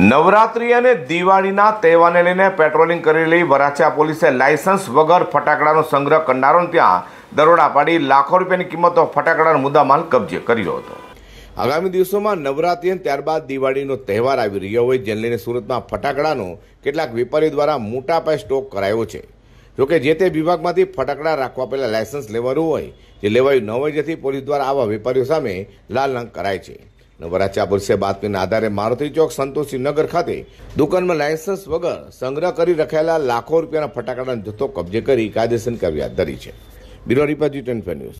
નવરાત્રી અને દિવાળીના તહેવારને લઈને પેટ્રોલિંગ કરેલી વરાછા પોલીસે લાયસન્સ વગર ફટાકડાનો સંગ્રહ કરનારોને ત્યાં દરોડા પાડી લાખો રૂપિયાની કિંમતો ફટાકડાનો મુદ્દા માલ કબજે કર્યો હતો આગામી દિવસોમાં નવરાત્રી અને ત્યારબાદ દિવાળીનો તહેવાર આવી રહ્યો હોય જેને લઈને સુરતમાં ફટાકડાનો કેટલાક વેપારીઓ દ્વારા મોટા પાયે સ્ટોક કરાયો છે જોકે જે તે વિભાગમાંથી ફટાકડા રાખવા પહેલાં લાયસન્સ લેવાનું હોય જે લેવાયું ન હોય જેથી પોલીસ દ્વારા આવા વેપારીઓ સામે લાલ રંગ કરાય છે વરાછા પોલીસે બાતમીના આધારે મારુતિ ચોક સંતોષી નગર ખાતે દુકાનમાં લાયસન્સ વગર સંગ્રહ કરી રખાયેલા લાખો રૂપિયાના ફટાકડાનો જથ્થો કબજે કરી કાયદેસર કાર્યવાહી ધરી છે બ્યુરો રિપોર્ટ ન્યૂઝ